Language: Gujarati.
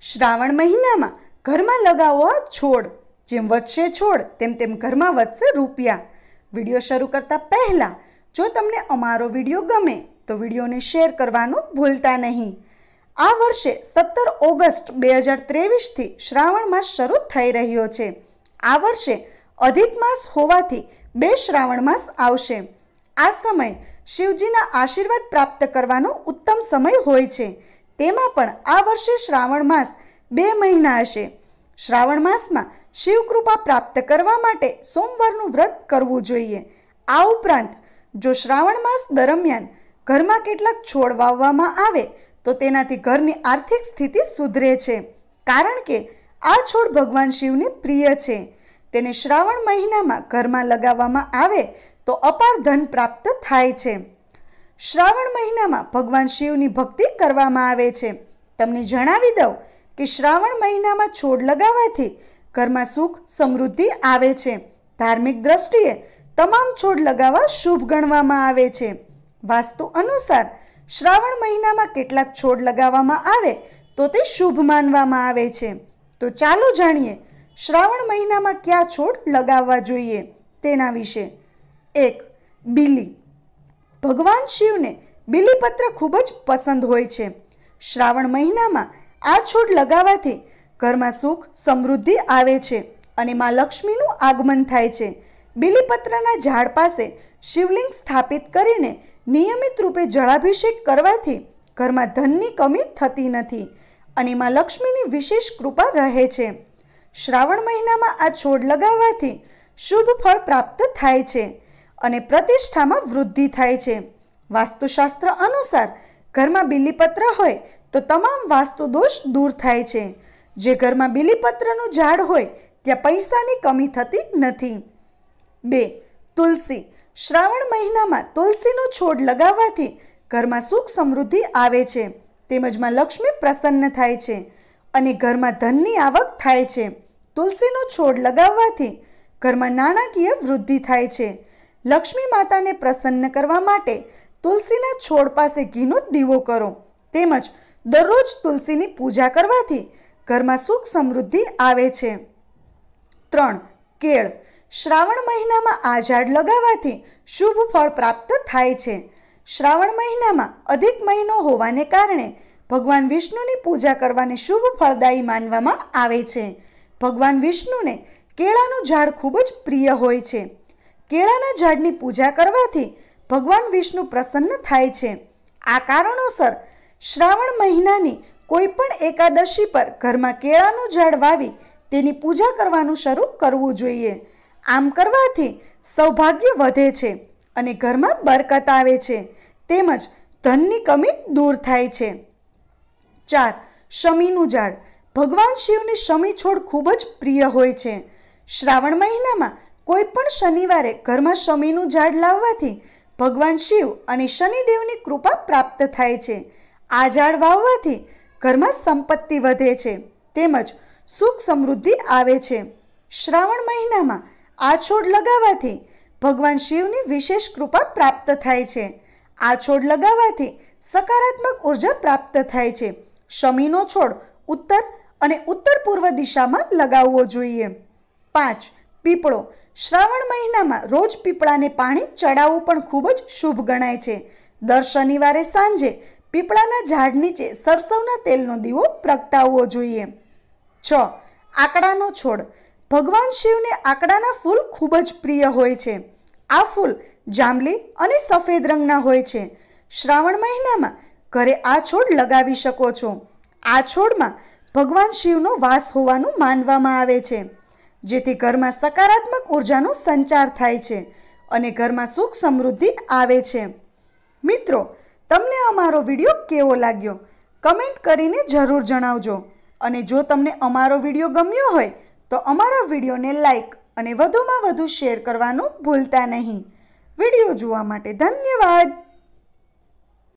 શ્રાવણ મહિનામાં ઘરમાં લગાવો છોડ જેમ વધશે છોડ તેમ તેમ ઘરમાં વધશે રૂપિયા વિડીયો શરૂ કરતા પહેલાં જો તમને અમારો વિડીયો ગમે તો વિડીયોને શેર કરવાનું ભૂલતા નહીં આ વર્ષે સત્તર ઓગસ્ટ બે હજાર ત્રેવીસથી શ્રાવણ માસ શરૂ થઈ રહ્યો છે આ વર્ષે અધિક માસ હોવાથી બે શ્રાવણ માસ આવશે આ સમય શિવજીના આશીર્વાદ પ્રાપ્ત કરવાનો ઉત્તમ સમય હોય છે તેમાં પણ આ વર્ષે શ્રાવણ માસ બે મહિના હશે શ્રાવણ માસમાં શિવકૃપા પ્રાપ્ત કરવા માટે સોમવારનું વ્રત કરવું જોઈએ આ ઉપરાંત જો શ્રાવણ માસ દરમિયાન ઘરમાં કેટલાક છોડ વાવવામાં આવે તો તેનાથી ઘરની આર્થિક સ્થિતિ સુધરે છે કારણ કે આ છોડ ભગવાન શિવને પ્રિય છે તેને શ્રાવણ મહિનામાં ઘરમાં લગાવવામાં આવે તો અપાર ધન પ્રાપ્ત થાય છે શ્રાવણ મહિનામાં ભગવાન શિવની ભક્તિ કરવામાં આવે છે તમને જણાવી દઉં કે શ્રાવણ મહિનામાં છોડ લગાવવાથી ઘરમાં સુખ સમૃદ્ધિ આવે છે ધાર્મિક દ્રષ્ટિએ તમામ છોડ લગાવવા શુભ ગણવામાં આવે છે વાસ્તુ અનુસાર શ્રાવણ મહિનામાં કેટલાક છોડ લગાવવામાં આવે તો તે શુભ માનવામાં આવે છે તો ચાલો જાણીએ શ્રાવણ મહિનામાં કયા છોડ લગાવવા જોઈએ તેના વિશે એક બીલી ભગવાન શિવને બિલીપત્ર ખૂબ જ પસંદ હોય છે શ્રાવણ મહિનામાં આ છોડ લગાવવાથી ઘરમાં સુખ સમૃદ્ધિ આવે છે અને મા લક્ષ્મીનું આગમન થાય છે બિલીપત્રના ઝાડ પાસે શિવલિંગ સ્થાપિત કરીને નિયમિત રૂપે જળાભિષેક કરવાથી ઘરમાં ધનની કમી થતી નથી અને માં લક્ષ્મીની વિશેષ કૃપા રહે છે શ્રાવણ મહિનામાં આ છોડ લગાવવાથી શુભ ફળ પ્રાપ્ત થાય છે અને પ્રતિષ્ઠામાં વૃદ્ધિ થાય છે વાસ્તુશાસ્ત્ર અનુસાર ઘરમાં બિલીપત્ર હોય તો તમામ વાસ્તુ દોષ દૂર થાય છે જે ઘરમાં બિલીપત્રનું ઝાડ હોય ત્યાં પૈસાની કમી થતી નથી બે તુલસી શ્રાવણ મહિનામાં તુલસીનો છોડ લગાવવાથી ઘરમાં સુખ સમૃદ્ધિ આવે છે તેમજ માં લક્ષ્મી પ્રસન્ન થાય છે અને ઘરમાં ધનની આવક થાય છે તુલસીનો છોડ લગાવવાથી ઘરમાં નાણાકીય વૃદ્ધિ થાય છે લક્ષ્મી માતાને પ્રસન્ન કરવા માટે તુલસીના છોડ પાસે ઘીનો દીવો કરો તેમજ દરરોજ તુલસીની પૂજા કરવાથી ઘરમાં સુખ સમૃદ્ધિ આવે છે ત્રણ કેળ શ્રાવણ મહિનામાં આ ઝાડ લગાવવાથી શુભ ફળ પ્રાપ્ત થાય છે શ્રાવણ મહિનામાં અધિક મહિનો હોવાને કારણે ભગવાન વિષ્ણુની પૂજા કરવાને શુભ ફળદાયી માનવામાં આવે છે ભગવાન વિષ્ણુને કેળાનું ઝાડ ખૂબ જ પ્રિય હોય છે કેળાના ઝાડની પૂજા કરવાથી ભગવાન વિષ્ણુ પ્રસન્ન થાય છે આ કારણોસર શ્રાવણ મહિનાની કોઈ પણ એકાદશી પર ઘરમાં કેળાનું ઝાડ વાવી તેની પૂજા કરવાનું શરૂ કરવું જોઈએ આમ કરવાથી સૌભાગ્ય વધે છે અને ઘરમાં બરકત આવે છે તેમજ ધનની કમી દૂર થાય છે ચાર શમીનું ઝાડ ભગવાન શિવની શમી છોડ ખૂબ જ પ્રિય હોય છે શ્રાવણ મહિનામાં કોઈ પણ શનિવારે ઘરમાં શમીનું ઝાડ લાવવાથી ભગવાન શિવ અને શનિદેવની કૃપા પ્રાપ્ત થાય છે આ ઝાડ વાવવાથી ઘરમાં સંપત્તિ વધે છે તેમજ સુખ સમૃદ્ધિ આવે છે શ્રાવણ મહિનામાં આ છોડ લગાવવાથી ભગવાન શિવની વિશેષ કૃપા પ્રાપ્ત થાય છે આ છોડ લગાવવાથી સકારાત્મક ઉર્જા પ્રાપ્ત થાય છે શમીનો છોડ ઉત્તર અને ઉત્તર પૂર્વ દિશામાં લગાવવો જોઈએ પાંચ પીપળો શ્રાવણ મહિનામાં રોજ પીપળાને પાણી ચડાવવું પણ ખૂબ જ શુભ ગણાય છે દર શનિવારે સાંજે પીપળાના ઝાડ નીચે સરસવના તેલનો દીવો પ્રગટાવવો જોઈએ છ આકડાનો છોડ ભગવાન શિવને આકડાના ફૂલ ખૂબ જ પ્રિય હોય છે આ ફૂલ જાંબલી અને સફેદ રંગના હોય છે શ્રાવણ મહિનામાં ઘરે આ છોડ લગાવી શકો છો આ છોડમાં ભગવાન શિવનો વાસ હોવાનું માનવામાં આવે છે જેથી ઘરમાં સકારાત્મક ઉર્જાનો સંચાર થાય છે અને ઘરમાં સુખ સમૃદ્ધિ આવે છે મિત્રો તમને અમારો વિડીયો કેવો લાગ્યો કમેન્ટ કરીને જરૂર જણાવજો અને જો તમને અમારો વિડીયો ગમ્યો હોય તો અમારા વિડીયોને લાઈક અને વધુમાં વધુ શેર કરવાનું ભૂલતા નહીં વિડીયો જોવા માટે ધન્યવાદ